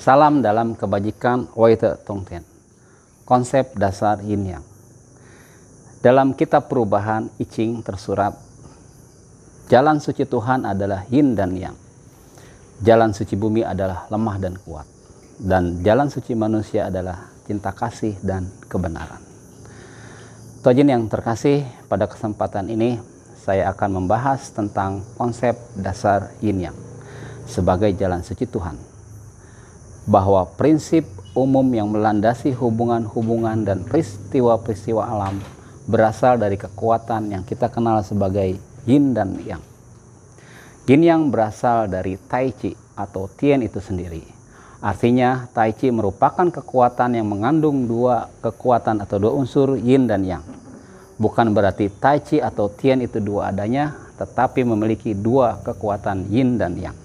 Salam dalam kebajikan Waite Tongten. Konsep dasar yin yang. Dalam kitab perubahan I Ching tersurat, jalan suci Tuhan adalah yin dan yang. Jalan suci bumi adalah lemah dan kuat. Dan jalan suci manusia adalah cinta kasih dan kebenaran. Tojin yang terkasih, pada kesempatan ini saya akan membahas tentang konsep dasar yin yang sebagai jalan suci Tuhan bahwa prinsip umum yang melandasi hubungan-hubungan dan peristiwa-peristiwa alam berasal dari kekuatan yang kita kenal sebagai yin dan yang. Yin yang berasal dari tai chi atau tien itu sendiri. Artinya tai chi merupakan kekuatan yang mengandung dua kekuatan atau dua unsur yin dan yang. Bukan berarti tai chi atau tien itu dua adanya, tetapi memiliki dua kekuatan yin dan yang.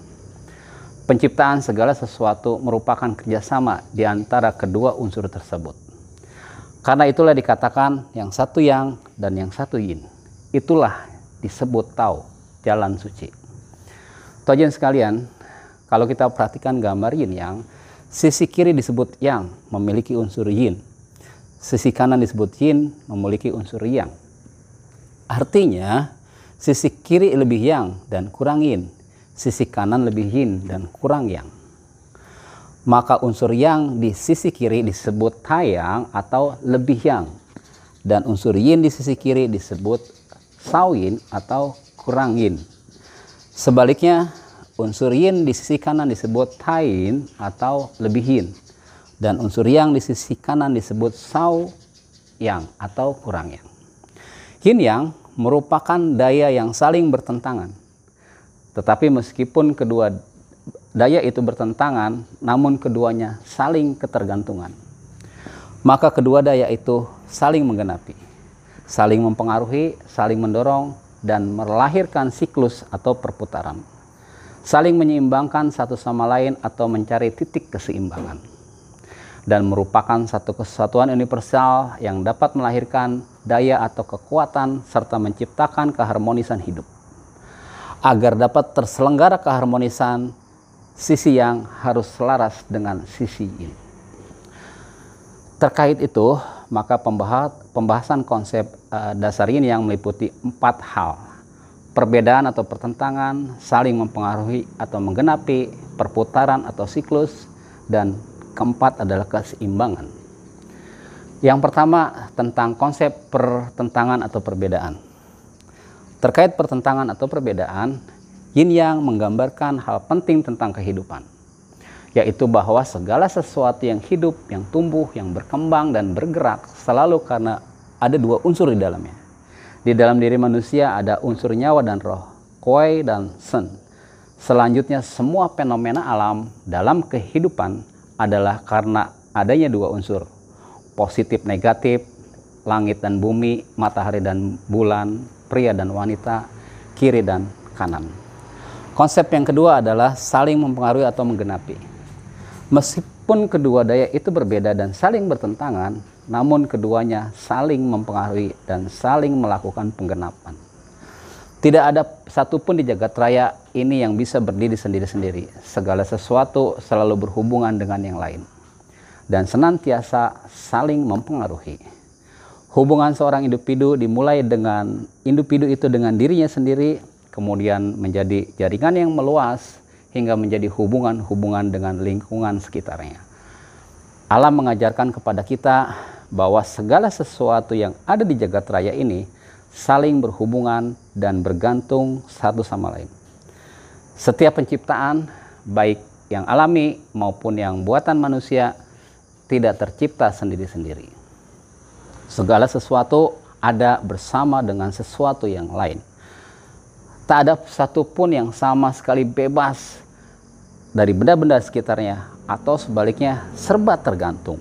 Penciptaan segala sesuatu merupakan kerjasama di antara kedua unsur tersebut. Karena itulah dikatakan yang satu yang dan yang satu yin. Itulah disebut tau, jalan suci. Tujuan sekalian, kalau kita perhatikan gambar yin yang, sisi kiri disebut yang, memiliki unsur yin. Sisi kanan disebut yin, memiliki unsur yang. Artinya, sisi kiri lebih yang dan kurang yin, sisi kanan lebih yin dan kurang yang. Maka unsur yang di sisi kiri disebut tayang atau lebih yang. Dan unsur yin di sisi kiri disebut sawin atau kurang yin. Sebaliknya, unsur yin di sisi kanan disebut tayin atau lebih yin. Dan unsur yang di sisi kanan disebut sau yang atau kurang yang. Yin yang merupakan daya yang saling bertentangan tetapi meskipun kedua daya itu bertentangan, namun keduanya saling ketergantungan. Maka kedua daya itu saling menggenapi, saling mempengaruhi, saling mendorong, dan melahirkan siklus atau perputaran. Saling menyeimbangkan satu sama lain atau mencari titik keseimbangan. Dan merupakan satu kesatuan universal yang dapat melahirkan daya atau kekuatan serta menciptakan keharmonisan hidup agar dapat terselenggara keharmonisan sisi yang harus selaras dengan sisi ini. Terkait itu, maka pembahasan konsep eh, dasar ini yang meliputi empat hal. Perbedaan atau pertentangan, saling mempengaruhi atau menggenapi, perputaran atau siklus, dan keempat adalah keseimbangan. Yang pertama tentang konsep pertentangan atau perbedaan. Terkait pertentangan atau perbedaan, yin yang menggambarkan hal penting tentang kehidupan, yaitu bahwa segala sesuatu yang hidup, yang tumbuh, yang berkembang, dan bergerak selalu karena ada dua unsur di dalamnya. Di dalam diri manusia ada unsur nyawa dan roh, koi dan sen. Selanjutnya semua fenomena alam dalam kehidupan adalah karena adanya dua unsur, positif negatif, langit dan bumi, matahari dan bulan, pria dan wanita, kiri dan kanan. Konsep yang kedua adalah saling mempengaruhi atau menggenapi. Meskipun kedua daya itu berbeda dan saling bertentangan, namun keduanya saling mempengaruhi dan saling melakukan penggenapan. Tidak ada satupun di jagat raya ini yang bisa berdiri sendiri-sendiri. Segala sesuatu selalu berhubungan dengan yang lain dan senantiasa saling mempengaruhi. Hubungan seorang individu dimulai dengan individu itu dengan dirinya sendiri, kemudian menjadi jaringan yang meluas hingga menjadi hubungan-hubungan dengan lingkungan sekitarnya. Alam mengajarkan kepada kita bahwa segala sesuatu yang ada di jagat raya ini saling berhubungan dan bergantung satu sama lain. Setiap penciptaan, baik yang alami maupun yang buatan manusia, tidak tercipta sendiri-sendiri. Segala sesuatu ada bersama dengan sesuatu yang lain. Tak ada satupun yang sama sekali bebas dari benda-benda sekitarnya atau sebaliknya serba tergantung.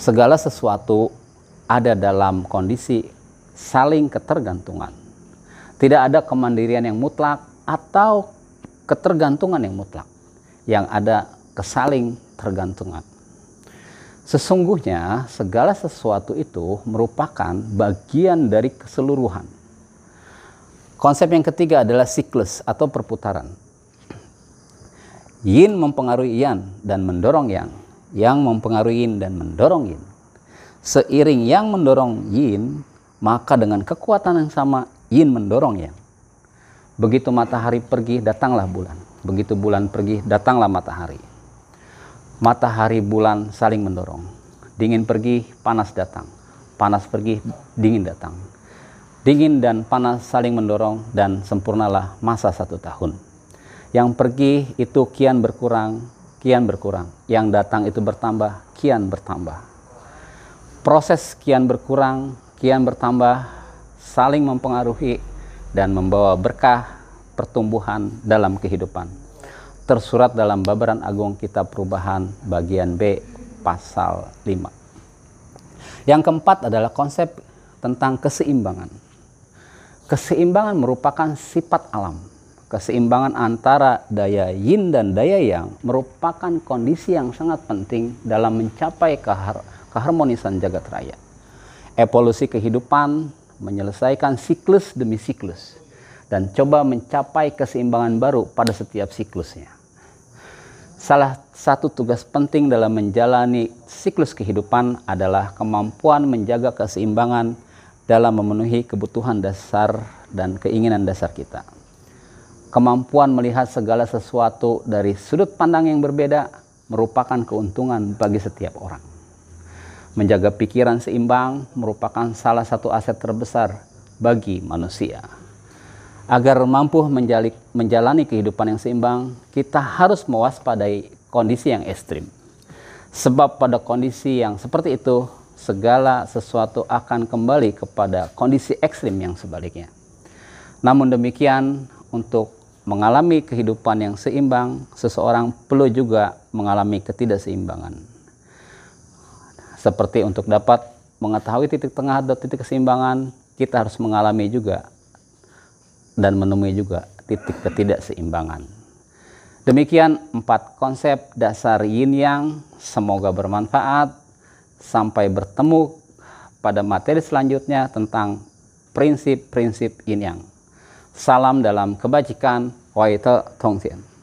Segala sesuatu ada dalam kondisi saling ketergantungan. Tidak ada kemandirian yang mutlak atau ketergantungan yang mutlak. Yang ada kesaling tergantungan. Sesungguhnya segala sesuatu itu merupakan bagian dari keseluruhan. Konsep yang ketiga adalah siklus atau perputaran. Yin mempengaruhi yang dan mendorong yang. Yang mempengaruhi yin dan mendorong yin. Seiring yang mendorong yin, maka dengan kekuatan yang sama yin mendorong yang. Begitu matahari pergi, datanglah bulan. Begitu bulan pergi, datanglah matahari matahari, bulan saling mendorong. Dingin pergi, panas datang. Panas pergi, dingin datang. Dingin dan panas saling mendorong dan sempurnalah masa satu tahun. Yang pergi itu kian berkurang, kian berkurang. Yang datang itu bertambah, kian bertambah. Proses kian berkurang, kian bertambah, saling mempengaruhi dan membawa berkah pertumbuhan dalam kehidupan tersurat dalam Babaran Agung Kitab Perubahan bagian B pasal 5. Yang keempat adalah konsep tentang keseimbangan. Keseimbangan merupakan sifat alam. Keseimbangan antara daya yin dan daya yang merupakan kondisi yang sangat penting dalam mencapai kehar keharmonisan jagat raya. Evolusi kehidupan menyelesaikan siklus demi siklus dan coba mencapai keseimbangan baru pada setiap siklusnya. Salah satu tugas penting dalam menjalani siklus kehidupan adalah kemampuan menjaga keseimbangan dalam memenuhi kebutuhan dasar dan keinginan dasar kita. Kemampuan melihat segala sesuatu dari sudut pandang yang berbeda merupakan keuntungan bagi setiap orang. Menjaga pikiran seimbang merupakan salah satu aset terbesar bagi manusia. Agar mampu menjalik, menjalani kehidupan yang seimbang, kita harus mewaspadai kondisi yang ekstrim. Sebab pada kondisi yang seperti itu, segala sesuatu akan kembali kepada kondisi ekstrim yang sebaliknya. Namun demikian, untuk mengalami kehidupan yang seimbang, seseorang perlu juga mengalami ketidakseimbangan. Seperti untuk dapat mengetahui titik tengah atau titik keseimbangan, kita harus mengalami juga dan menemui juga titik ketidakseimbangan. Demikian empat konsep dasar yin yang semoga bermanfaat. Sampai bertemu pada materi selanjutnya tentang prinsip-prinsip yin yang. Salam dalam kebajikan, Waite Tongtian.